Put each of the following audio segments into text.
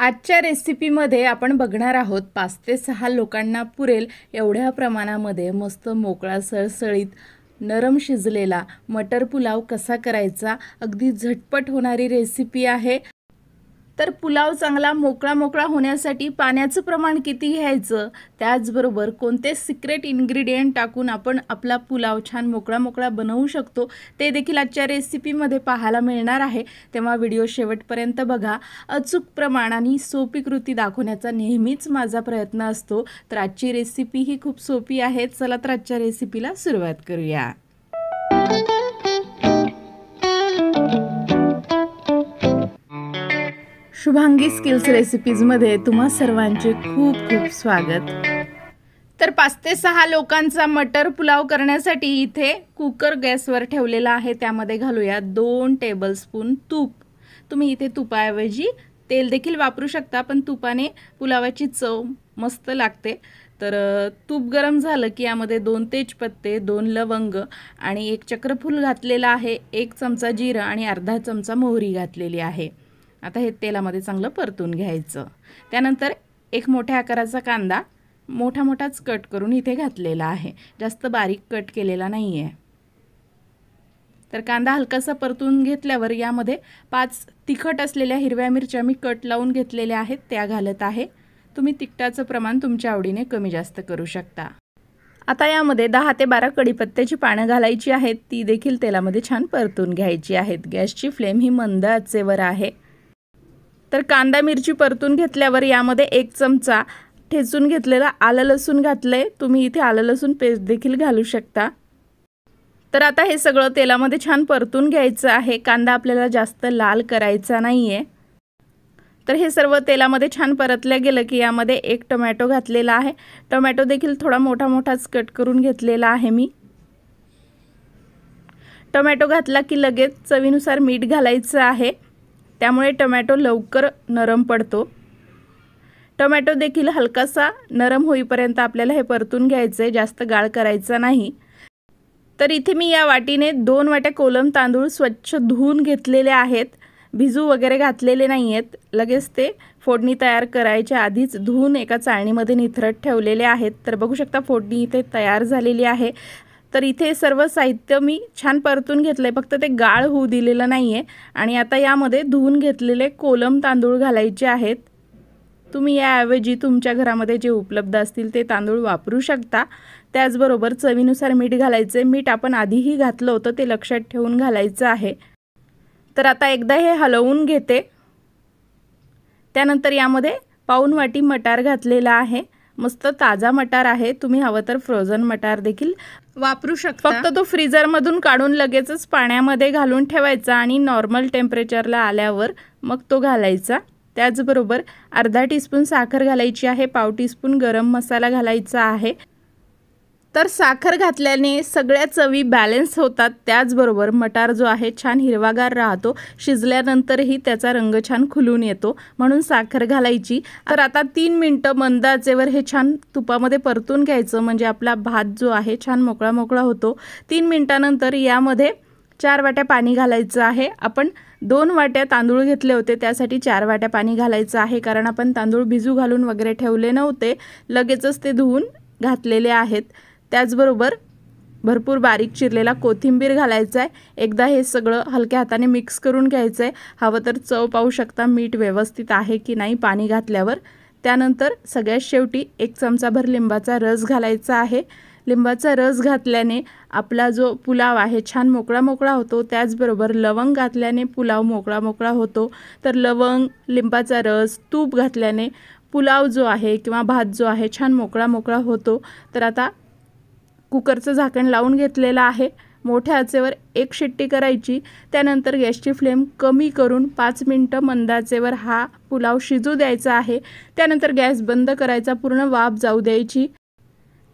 आजच्या रेसिपीमध्ये आपण बघणार आहोत पाच ते सहा लोकांना पुरेल एवढ्या प्रमाणामध्ये मस्त मोकळा सळसळीत नरम शिजलेला मटर पुलाव कसा करायचा अगदी झटपट होणारी रेसिपी आहे तर पुलाव चांगला मोकळा मोकळा होण्यासाठी पाण्याचं प्रमाण किती घ्यायचं त्याचबरोबर कोणते सिक्रेट इन्ग्रेडियंट टाकून आपण आपला पुलाव छान मोकळा मोकळा बनवू शकतो ते देखील आजच्या रेसिपीमध्ये पाहायला मिळणार आहे तेव्हा व्हिडिओ शेवटपर्यंत बघा अचूक प्रमाण आणि सोपी कृती दाखवण्याचा नेहमीच माझा प्रयत्न असतो तर आजची रेसिपी ही खूप सोपी आहे चला तर आजच्या रेसिपीला सुरुवात करूया शुभांगी स्किल्स रेसिपीजमध्ये तुम्हा सर्वांचे खूप खूप स्वागत तर पाच ते सहा लोकांचा मटर पुलाव करण्यासाठी इथे कुकर गॅसवर ठेवलेला आहे त्यामध्ये घालूया दोन टेबलस्पून तूप तुम्ही इथे तुपाऐवजी तेल देखील वापरू शकता पण तुपाने पुलावाची चव मस्त लागते तर तूप गरम झालं की यामध्ये दोन तेजपत्ते दोन लवंग आणि एक चक्रफूल घातलेला आहे एक चमचा जिरं आणि अर्धा चमचा मोहरी घातलेली आहे आता हे तेलामध्ये चांगलं परतून घ्यायचं त्यानंतर एक मोठ्या आकाराचा कांदा मोठा मोठाच कट करून इथे घातलेला आहे जास्त बारीक कट केलेला नाही आहे तर कांदा हलकासा परतून घेतल्यावर यामध्ये पाच तिखट असलेल्या हिरव्या मिरच्या मी कट लावून घेतलेल्या आहेत त्या घालत आहे तुम्ही तिखटाचं प्रमाण तुमच्या आवडीने कमी जास्त करू शकता आता यामध्ये दहा ते बारा कडीपत्त्याची पानं घालायची आहेत ती देखील तेलामध्ये छान परतून घ्यायची आहेत गॅसची फ्लेम ही मंद आचेवर आहे तर कांदा मिरची परतून घेतल्यावर यामध्ये एक चमचा ठेचून घेतलेला आलं लसूण घातलं आहे तुम्ही इथे आलं लसूण पेस्ट देखील घालू शकता तर आता हे सगळं तेलामध्ये छान परतून घ्यायचं आहे कांदा आपल्याला जास्त लाल करायचा नाही आहे तर हे सर्व तेलामध्ये छान परतलं गेलं की यामध्ये एक टमॅटो घातलेला आहे टमॅटो देखील थोडा मोठा मोठाच कट करून घेतलेला आहे मी टमॅटो घातला की लगेच चवीनुसार मीठ घालायचं आहे त्यामुळे टोमॅटो लवकर नरम पडतो टोमॅटो देखील हलकासा नरम होईपर्यंत आपल्याला हे परतून घ्यायचं आहे जास्त गाळ करायचा नाही तर इथे मी या वाटीने दोन वाट्या कोलम तांदूळ स्वच्छ धुवून घेतलेले आहेत भिजू वगैरे घातलेले नाही आहेत लगेच ते फोडणी तयार करायच्या आधीच धुवून एका चाळणीमध्ये निथरत ठेवलेले आहेत तर बघू शकता फोडणी इथे तयार झालेली आहे तर इथे सर्व साहित्य मी छान परतून घेतलं आहे फक्त ते गाळ होऊ दिलेलं नाही आहे आणि आता यामध्ये धुवून घेतलेले कोलम तांदूळ घालायचे आहेत तुम्ही याऐवजी तुमच्या घरामध्ये जे उपलब्ध असतील ते तांदूळ वापरू शकता त्याचबरोबर चवीनुसार मीठ घालायचे मीठ आपण आधीही घातलं होतं ते लक्षात ठेवून घालायचं आहे तर आता एकदा हे हलवून घेते त्यानंतर यामध्ये पाऊण वाटी मटार घातलेला आहे मस्त ताजा मटार आहे तुम्ही हवं तर फ्रोझन मटार देखील वापरू शकता फक्त तो फ्रीजरमधून काढून लगेचच पाण्यामध्ये घालून ठेवायचा आणि नॉर्मल टेम्परेचरला आल्यावर मग तो घालायचा त्याचबरोबर अर्धा टीस्पून साखर घालायची आहे पाव टीस्पून गरम मसाला घालायचा आहे तर साखर घातल्याने सगळ्या चवी बॅलन्स होतात त्याचबरोबर मटार जो आहे छान हिरवागार राहतो शिजल्यानंतरही त्याचा रंग छान खुलून येतो म्हणून साखर घालायची तर आता तीन मिनटं मंदाचेवर हे छान तुपामध्ये परतून घ्यायचं म्हणजे आपला भात जो आहे छान मोकळा मोकळा होतो तीन मिनटानंतर यामध्ये चार वाट्या पाणी घालायचं आहे आपण दोन वाट्या तांदूळ घेतले होते त्यासाठी चार वाट्या पाणी घालायचं आहे कारण आपण तांदूळ भिजू घालून वगैरे ठेवले नव्हते लगेचच ते धुवून घातलेले आहेत त्याचबरोबर भरपूर बारीक चिरलेला कोथिंबीर घालायचा आहे एकदा हे सगळं हलक्या हाताने मिक्स करून घ्यायचं आहे हवं तर चव पाहू शकता मीठ व्यवस्थित आहे की नाही पाणी घातल्यावर त्यानंतर सगळ्यात शेवटी एक चमचाभर लिंबाचा रस घालायचा आहे लिंबाचा रस घातल्याने आपला जो पुलाव आहे छान मोकळा मोकळा होतो त्याचबरोबर लवंग घातल्याने पुलाव मोकळा मोकळा होतो तर लवंग लिंबाचा रस तूप घातल्याने पुलाव जो आहे किंवा भात जो आहे छान मोकळा मोकळा होतो तर आता कुकरचं झाकण लावून घेतलेलं आहे मोठ्या आचेवर एक शिट्टी करायची त्यानंतर गॅसची फ्लेम कमी करून पाच मिनटं मंदाचेवर हा पुलाव शिजू द्यायचा आहे त्यानंतर गॅस बंद करायचा पूर्ण वाफ जाऊ द्यायची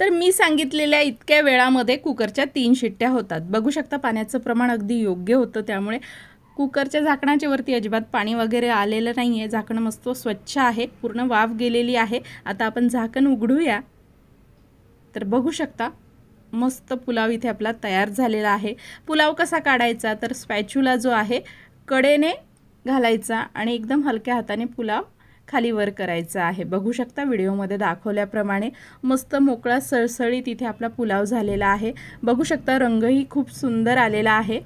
तर मी सांगितलेल्या इतक्या वेळामध्ये कुकरच्या तीन शिट्ट्या होतात बघू शकता पाण्याचं प्रमाण अगदी योग्य होतं त्यामुळे कुकरच्या झाकणाच्या वरती अजिबात पाणी वगैरे आलेलं नाही आहे झाकणं मस्त स्वच्छ आहे पूर्ण वाफ गेलेली आहे आता आपण झाकण उघडूया तर बघू शकता मस्त पुलाव इथे आपला तयार झालेला आहे पुलाव कसा काढायचा तर स्पॅच्युला जो आहे कडेने घालायचा आणि एकदम हलक्या हाताने पुलाव खाली वर करायचा आहे बघू शकता व्हिडिओमध्ये दाखवल्याप्रमाणे मस्त मोकळा सळसळीत इथे आपला पुलाव झालेला आहे बघू शकता रंगही खूप सुंदर आलेला आहे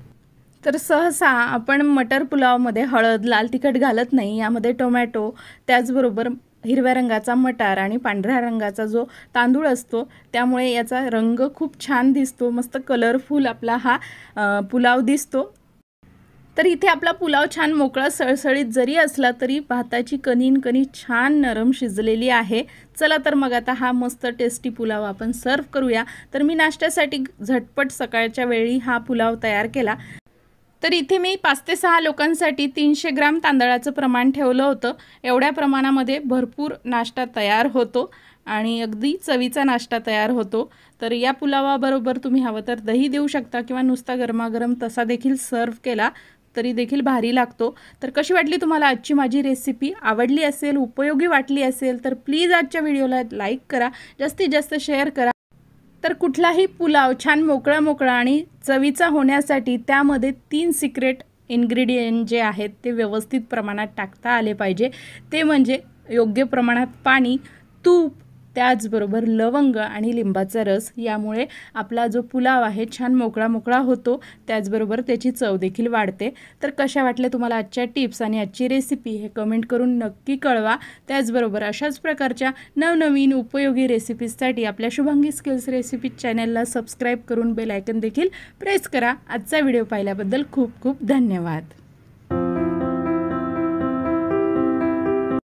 तर सहसा आपण मटर पुलावमध्ये हळद लाल तिखट घालत नाही यामध्ये टोमॅटो त्याचबरोबर हिरव्या रंगाचा मटार आणि पांढऱ्या रंगाचा जो तांदूळ असतो त्यामुळे याचा रंग खूप छान दिसतो मस्त कलरफुल आपला हा पुलाव दिसतो तर इथे आपला पुलाव छान मोकळा सळसळीत जरी असला तरी भाताची कणीन कणी छान नरम शिजलेली आहे चला तर मग आता हा मस्त टेस्टी पुलाव आपण सर्व करूया तर मी नाश्त्यासाठी झटपट सकाळच्या वेळी हा पुलाव तयार केला तर इथे मी पाच ते सहा लोकांसाठी तीनशे ग्राम तांदळाचं प्रमाण ठेवलं होतं एवढ्या प्रमाणामध्ये भरपूर नाश्ता तयार होतो आणि अगदी चवीचा नाश्ता तयार होतो तर या पुलावाबरोबर तुम्ही हवं तर दही देऊ शकता किंवा नुसता गरमागरम तसा देखील सर्व केला तरी देखील भारी लागतो तर कशी वाटली तुम्हाला आजची माझी रेसिपी आवडली असेल उपयोगी वाटली असेल तर प्लीज आजच्या व्हिडिओला लाईक करा जास्तीत जास्त शेअर करा तर कुठलाही पुलाव छान मोकळा मोकळा आणि चवीचा होण्यासाठी त्यामध्ये तीन सिक्रेट इन्ग्रेडियंट जे आहेत ते व्यवस्थित प्रमाणात टाकता आले पाहिजे ते म्हणजे योग्य प्रमाणात पाणी तूप त्याचबरोबर लवंग आणि लिंबाचा रस यामुळे आपला जो पुलाव आहे छान मोकळा मोकळा होतो त्याचबरोबर त्याची चव देखील वाढते तर कशा वाटल्या तुम्हाला आजच्या टिप्स आणि आजची रेसिपी हे कमेंट करून नक्की कळवा त्याचबरोबर अशाच प्रकारच्या नवनवीन उपयोगी रेसिपीजसाठी आपल्या शुभांगी स्किल्स रेसिपी चॅनलला सबस्क्राईब करून बेलायकन देखील प्रेस करा आजचा व्हिडिओ पाहिल्याबद्दल खूप खूप धन्यवाद